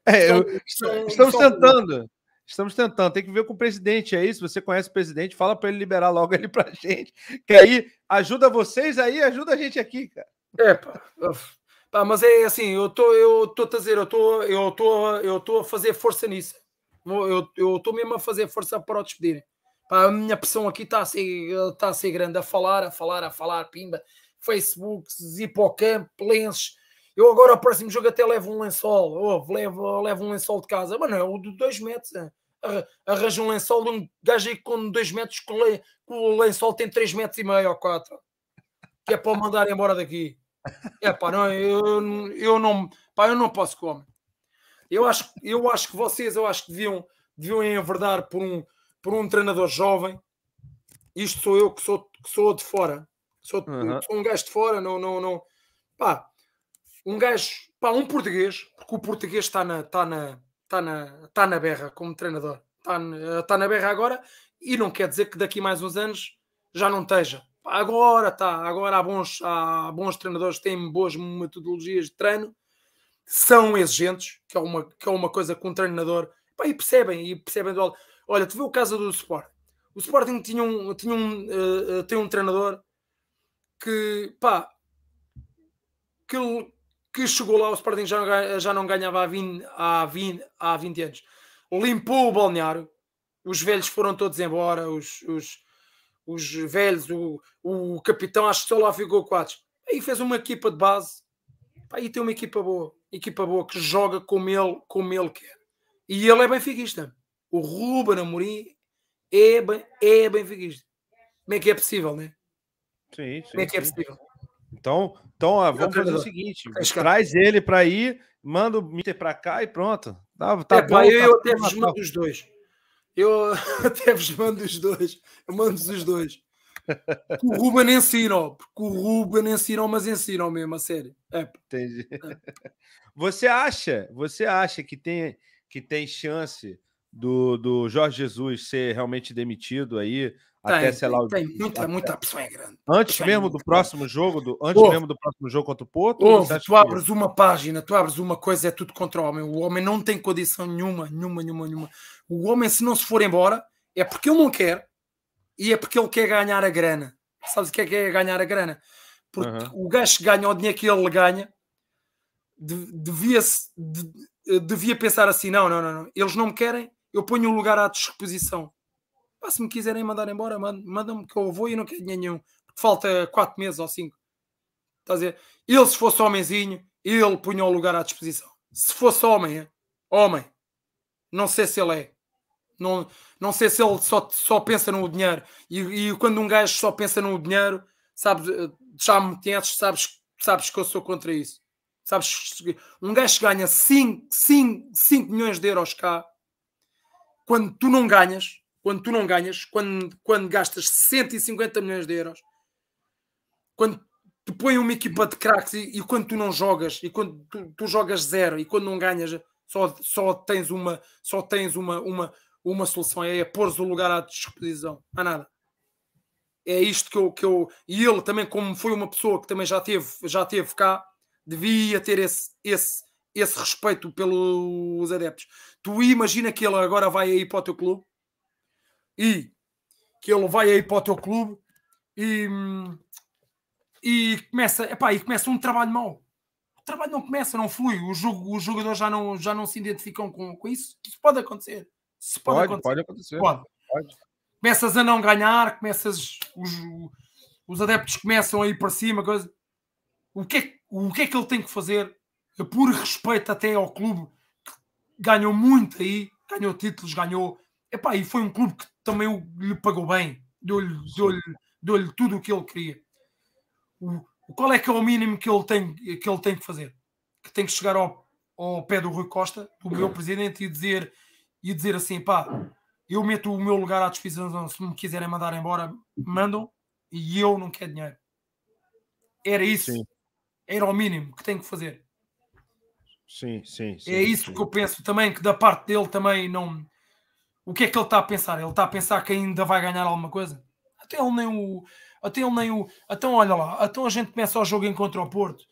É, estão, eu, estão, estamos estão, tentando. Estamos tentando, tem que ver com o presidente aí. Se você conhece o presidente, fala para ele liberar logo ele para gente. Que aí ajuda vocês aí, ajuda a gente aqui, cara. É, pá. pá mas é assim, eu tô, eu tô a dizer, eu tô, eu tô, eu tô a fazer força nisso. Eu, eu tô mesmo a fazer força para o despedir. Pá, a minha pressão aqui está a ser, tá a ser grande, a falar, a falar, a falar, pimba. Facebook, hipocampo, lenses eu agora, ao próximo jogo, até levo um lençol. ou levo, levo um lençol de casa. Mas não, é o de 2 metros. É. Arranja um lençol de um gajo aí com 2 metros, que o lençol tem 3 metros e meio ou 4. Que é para o mandar embora daqui. É pá, não, eu, eu, não, pá, eu não posso comer. Eu acho, eu acho que vocês, eu acho que deviam, deviam enverdar por um, por um treinador jovem. Isto sou eu que sou, que sou de fora. Sou, uhum. sou um gajo de fora, não, não, não. Pá, um gajo, pá, um português, porque o português está na, está na, está na, está na berra como treinador, está, está na berra agora e não quer dizer que daqui mais uns anos já não esteja. Agora está, agora há bons, há bons treinadores que têm boas metodologias de treino, são exigentes, que é uma, que é uma coisa que um treinador pá, e percebem, e percebem do Olha, tu vê o caso do Sporting. O Sporting tinha um, tinha um, uh, tem um treinador que, pá, que, que chegou lá, o Sporting já, já não ganhava há 20, há, 20, há 20 anos. Limpou o balneário, os velhos foram todos embora, os, os, os velhos, o, o capitão, acho que só lá ficou quatro. Aí fez uma equipa de base, aí tem uma equipa boa, equipa boa que joga como ele, como ele quer. E ele é benfiquista. O Ruben Amorim é, é benfiquista. Como é que é possível, né? Sim, sim. Como é que é possível? Então, então ó, vamos fazer o seguinte: traz ele para ir, manda o Mitter para cá e pronto. Tá, tá é, bom. Eu, tá eu até vos mando os dois. Eu até vos mando os dois. Eu mando os dois. o Ruben ensinou, porque o Ruben ensinou, mas ensinou mesmo, a sério. É. Entendi. É. Você acha, você acha que tem, que tem chance do, do Jorge Jesus ser realmente demitido aí, até, sei lá... Tem, muita, até... muita é grande. Antes é mesmo do grande. próximo jogo, do, antes mesmo do próximo jogo contra o Porto... Oh, tu abres que... uma página, tu abres uma coisa, é tudo contra o homem. O homem não tem condição nenhuma, nenhuma, nenhuma, nenhuma. O homem, se não se for embora, é porque ele não quer e é porque ele quer ganhar a grana. Sabes o que é que é ganhar a grana? Porque uhum. o gajo que ganha o dinheiro que ele ganha devia, devia pensar assim: não, não, não, não, eles não me querem, eu ponho um lugar à disposição. Ah, se me quiserem mandar embora, mandam-me que eu vou e não quero dinheiro nenhum. Porque falta 4 meses ou 5. Estás a dizer? Ele, se fosse homenzinho, ele punha o lugar à disposição. Se fosse homem, homem. Não sei se ele é. Não, não sei se ele só, só pensa no dinheiro. E, e quando um gajo só pensa no dinheiro, sabes, eh, já me conheces, sabes, sabes que eu sou contra isso. Sabes, um gajo que ganha 5 milhões de euros cá quando tu não ganhas, quando tu não ganhas, quando, quando gastas 150 milhões de euros, quando te põe uma equipa de craques e, e quando tu não jogas, e quando tu, tu, jogas zero, e quando não ganhas, só, só tens uma, só tens uma, uma, uma solução, é, é pôres o lugar à disposição, a nada. É isto que eu, que eu. E ele também, como foi uma pessoa que também já teve, já teve cá, devia ter esse, esse, esse respeito pelos adeptos. Tu imagina que ele agora vai aí para o teu clube e que ele vai aí para o teu clube e, e, começa, epá, e começa um trabalho mau. O trabalho não começa, não flui. O jogo, os jogadores já não, já não se identificam com, com isso. Isso pode acontecer. Isso pode, pode acontecer. Pode acontecer. Pode. Pode. Começas a não ganhar, começas. Os, os adeptos começam a ir para cima. Coisa. O, que é, o que é que ele tem que fazer por respeito até ao clube, que ganhou muito aí, ganhou títulos, ganhou. Epá, e foi um clube que também lhe pagou bem, deu-lhe deu -lhe, deu tudo o que ele queria. O, qual é que é o mínimo que ele tem que, ele tem que fazer? Que tem que chegar ao, ao pé do Rui Costa, do meu presidente, e dizer, e dizer assim: pá, eu meto o meu lugar à disposição, se me quiserem mandar embora, mandam, e eu não quero dinheiro. Era isso. Sim. Era o mínimo que tem que fazer. Sim, sim, sim. É isso sim. que eu penso também, que da parte dele também não. O que é que ele está a pensar? Ele está a pensar que ainda vai ganhar alguma coisa? Até ele nem o. Até ele nem o. Então, olha lá, então a gente começa o jogo em contra o Porto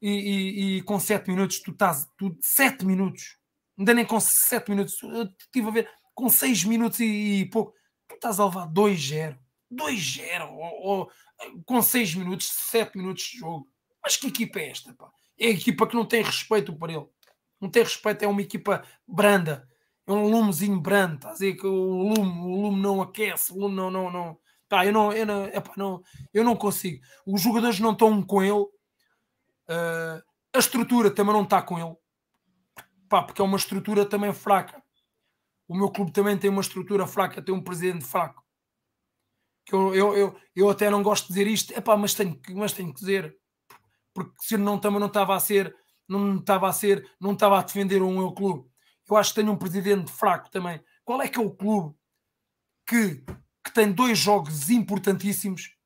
e, e, e com 7 minutos tu estás. Tu, 7 minutos. Ainda nem com 7 minutos. Eu estive a ver. Com 6 minutos e, e pouco. Tu estás a levar 2-0. 2-0. com 6 minutos, 7 minutos de jogo. Mas que equipa é esta, pá? É a equipa que não tem respeito por ele. Não tem respeito, é uma equipa branda. É um lumezinho brando. Estás a dizer que o lume, o lume não aquece, o lume não, não, não. Tá, eu não, eu não, não, eu não consigo. Os jogadores não estão com ele. Uh, a estrutura também não está com ele. Pá, porque é uma estrutura também fraca. O meu clube também tem uma estrutura fraca, tem um presidente fraco. Que eu, eu, eu, eu até não gosto de dizer isto, epá, mas, tenho, mas tenho que dizer porque se não também não estava a ser, não estava a ser, não estava a defender um meu clube. Eu acho que tenho um presidente fraco também. Qual é que é o clube que, que tem dois jogos importantíssimos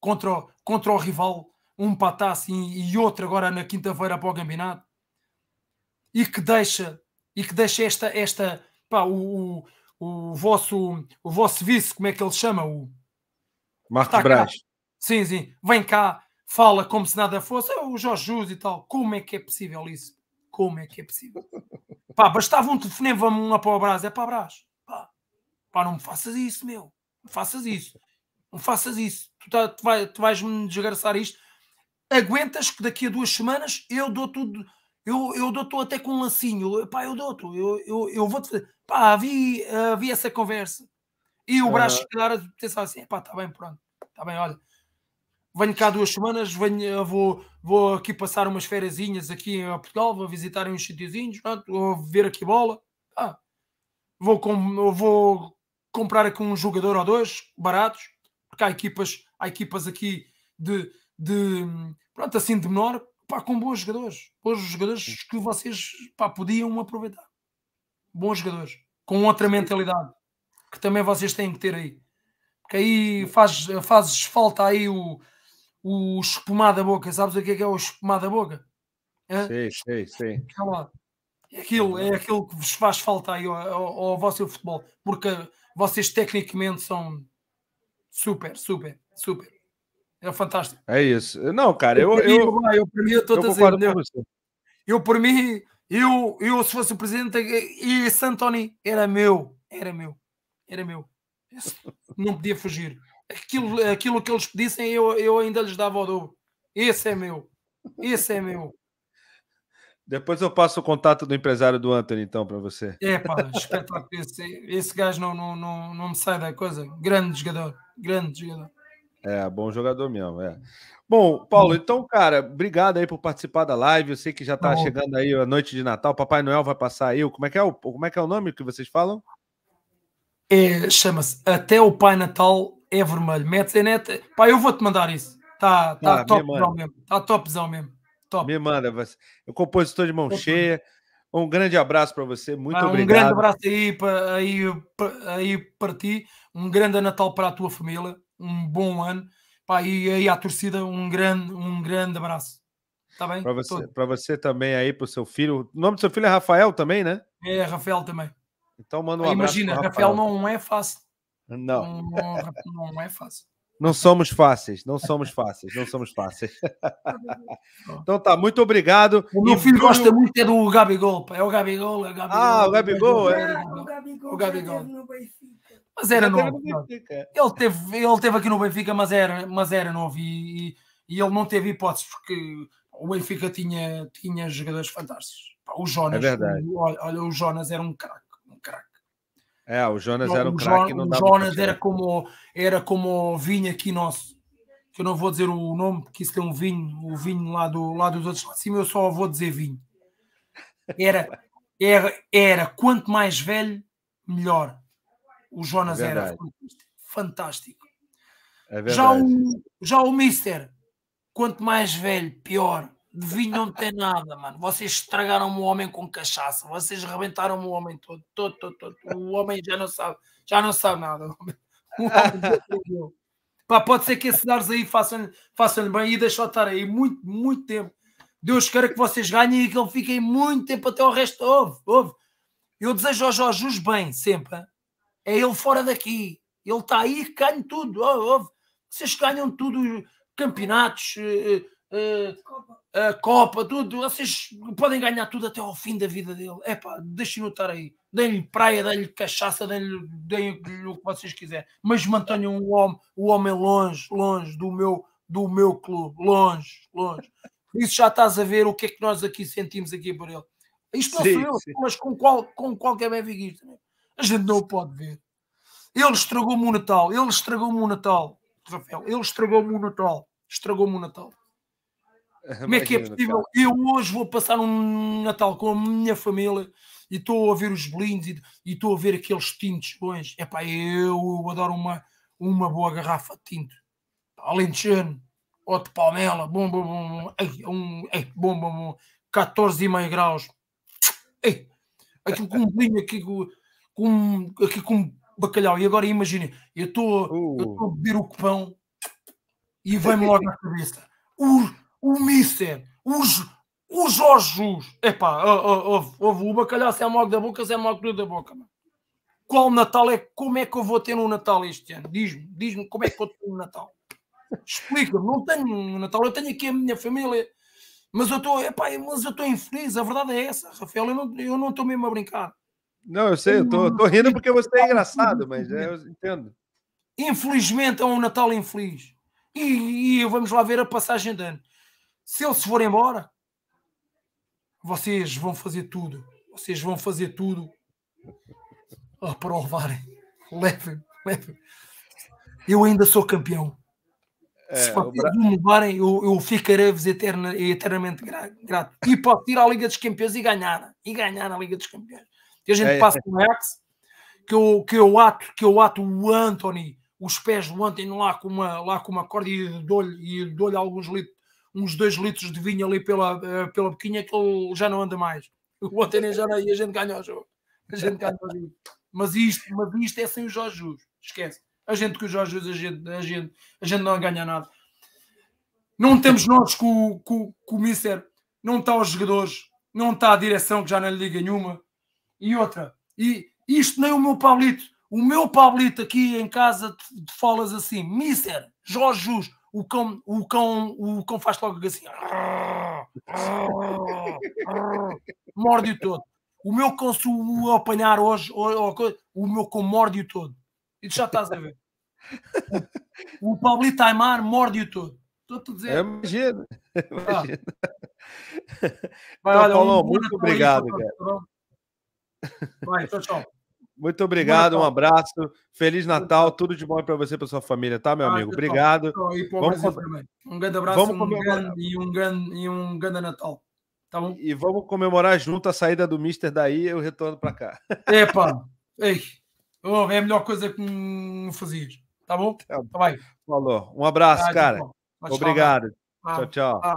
contra o, contra o rival, um para a taça e, e outro agora na quinta-feira para o Gambinado, e que deixa e que deixa esta esta pá, o, o, o vosso o vosso vice, como é que ele chama o Marcos Brás. Sim, sim, vem cá fala como se nada fosse, o oh, Jorge Jus e tal. Como é que é possível isso? Como é que é possível? Pá, bastava um telefonema uma para o Brás, é para o Brás. Pá, pá, não me faças isso, meu. Não faças isso. Não faças isso. Tu, tá, tu, vai, tu vais-me desgraçar isto. Aguentas que daqui a duas semanas eu dou tudo. Eu, eu dou-te até com um lancinho. Pá, eu dou-te. Eu, eu, eu vou-te fazer. Pá, vi, uh, vi essa conversa. E o Brás, se calhar, pensava assim: pá, está bem, pronto. Está bem, olha venho cá duas semanas, venho, vou, vou aqui passar umas fériasinhas aqui a Portugal, vou visitar uns sítiozinhos, vou ver aqui bola, ah, vou, com, vou comprar aqui um jogador ou dois baratos, porque há equipas, há equipas aqui de, de pronto, assim de menor, pá, com bons jogadores, bons jogadores que vocês pá, podiam aproveitar, bons jogadores, com outra mentalidade que também vocês têm que ter aí. Porque aí faz, fazes falta aí o, o espumar da boca. Sabes o que é que é o espumar da boca? É? Sim, sim, sim. É aquilo, é aquilo que vos faz falta aí ao, ao, ao vosso futebol, porque vocês tecnicamente são super, super, super. É fantástico. É isso. Não, cara, eu. Eu, eu, eu, eu, por mim, eu estou a dizer. Né? Eu, por mim, eu, eu, se fosse o presidente, é e esse era meu, era meu, era meu. não podia fugir aquilo, aquilo que eles pedissem, eu, eu ainda lhes dava o dobro. Esse é meu. Esse é meu. Depois eu passo o contato do empresário do Anthony, então, para você. É, pá, espetáculo. Esse, esse gajo não, não, não, não me sai da coisa. Grande jogador, grande jogador. É, bom jogador mesmo, é. Bom, Paulo, então, cara, obrigado aí por participar da live. Eu sei que já tá, tá bom. chegando aí a noite de Natal. Papai Noel vai passar aí. Como é que é o, como é que é o nome que vocês falam? É, Chama-se Até o Pai Natal é vermelho. Metes é Pá, eu vou-te mandar isso. Está tá, tá topzão mesmo. Está topzão mesmo. Top. Me manda, você. O compositor de mão Top. cheia. Um grande abraço para você. Muito ah, um obrigado. Um grande abraço aí para aí, aí para ti. Um grande Natal para a tua família. Um bom ano. Pá, e aí à torcida, um grande, um grande abraço. Tá bem? Para você, para você também aí, para o seu filho. O nome do seu filho é Rafael também, né? É, Rafael também. Então manda um aí, abraço. Imagina, Rafael. Rafael não é fácil. Não. Não, não, é fácil. Não somos fáceis, não somos fáceis, não somos fáceis. então tá, muito obrigado. O meu filho gosta muito é do Gabigol, é o Gabigol, é o Gabigol. Ah, o Gabigol, ah, é. O Gabigol. Mas era novo. Ele teve, ele teve aqui no Benfica, mas era, mas era novo e, e ele não teve hipótese porque o Benfica tinha, tinha jogadores fantásticos. O Jonas, é verdade. olha, o Jonas era um craque. É, o Jonas era o, o craque. O Jonas era como, era como vinho aqui nosso, que eu não vou dizer o nome, porque isso tem um vinho, o vinho lá, do, lá dos outros lá de cima, eu só vou dizer vinho. Era, era, era quanto mais velho, melhor. O Jonas é era fantástico. É já, o, já o Mister, quanto mais velho, pior. Vinho não tem nada, mano. Vocês estragaram o homem com cachaça. Vocês rebentaram o homem todo, todo, todo, todo. O homem já não sabe, já não sabe nada. O homem, Pá, pode ser que esses dados aí façam-lhe façam bem e deixam estar aí muito, muito tempo. Deus queira que vocês ganhem e que ele fique aí muito tempo até o resto. Ouve, ouve. Eu desejo ao Jorge os bem, sempre. É ele fora daqui. Ele está aí, ganha tudo. ouve. Vocês ganham tudo, campeonatos, eh, eh, a, ah, a Copa, tudo. Vocês podem ganhar tudo até ao fim da vida dele. É pá, deixem-no estar aí. Deem-lhe praia, deem-lhe cachaça, deem-lhe deem o que vocês quiserem. Mas mantenham o homem, o homem longe, longe do meu, do meu clube. Longe, longe. Isso já estás a ver o que é que nós aqui sentimos aqui por ele. Isto não sim, sou eu, sim. mas com, qual, com qualquer benfiquista. A gente não o pode ver. Ele estragou-me o Natal. Ele estragou-me o Natal, Rafael. Ele estragou-me o Natal. Estragou-me o Natal. Como é que é possível? Eu hoje vou passar um Natal com a minha família e estou a ver os blinds e estou a ver aqueles tintos bons. É pá, eu adoro uma, uma boa garrafa de tinto. Alentejano, ou de palmela, bom, bom, bom, ei, um, ei, bom, bom, bom, meio graus. Ei, aquilo com um blinho aqui com, com, aqui com bacalhau. E agora imagina, eu estou uh. a beber o cupão e vem-me logo na cabeça. Uh, o Mister, os, os Jorge Jus. Epá, houve o bacalhau sem logo da boca, sem logo tudo da boca. Mano. Qual Natal é? Como é que eu vou ter um Natal este ano? Diz-me, diz-me como é que eu tenho um Natal. Explica-me, não tenho um Natal, eu tenho aqui a minha família, mas eu estou, epá, mas eu estou infeliz, a verdade é essa, Rafael, eu não, eu não estou mesmo a brincar. Não, eu sei, eu estou rindo porque você é engraçado, mas é, eu entendo. Infelizmente é um Natal infeliz. E, e vamos lá ver a passagem de ano. Se ele se for embora, vocês vão fazer tudo. Vocês vão fazer tudo oh, para o levarem. Levem, levem. Eu ainda sou campeão. É, se vocês me levarem, eu, eu ficarei-vos eterna, é eternamente grato. E posso ir à Liga dos Campeões e ganhar. E ganhar a Liga dos Campeões. E a gente é, é. passa é. o Max, que eu, que, eu ato, que eu ato o Anthony, os pés do Anthony lá com uma, lá com uma corda e dou-lhe dou alguns litros uns dois litros de vinho ali pela, eh, pela boquinha que ele já não anda mais. O Otenen já não, e a gente ganha o jogo. A gente ganha o jogo. Mas isto, mas isto é sem o Jorge Jus. Esquece. A gente que o Jorge Jus, a gente, a gente, a gente não ganha nada. Não temos nós com, com, com o Mister, não está os jogadores, não está a direção que já não lhe liga nenhuma. E outra, e isto nem o meu Pablito, o meu Pablito aqui em casa falas assim, Mister, Jorge Jus, o cão, o cão, o cão faz logo assim, morde-o todo. O meu cão, se o apanhar hoje, o meu cão morde-o todo. E tu já estás a ver. O, Pablito Aymar morde-o todo. Estou-te a dizer. imagina. imagina. Ah. Vai, então, olha, Paulão, um muito obrigado. Aí, Vai, tchau, tchau. Muito obrigado, um abraço. Feliz Natal, tudo de bom para você e para sua família, tá, meu ah, amigo? Obrigado. vamos... Um grande abraço um grande, e, um grande, e um grande Natal. Tá bom? E vamos comemorar junto a saída do Mister daí e o retorno para cá. Epa! Ei, oh, é a melhor coisa que me fazias. Tá bom? Tá bom. Tá então bem. Falou. Um abraço, tá, cara. Obrigado. Ah, tchau, tchau. Ah.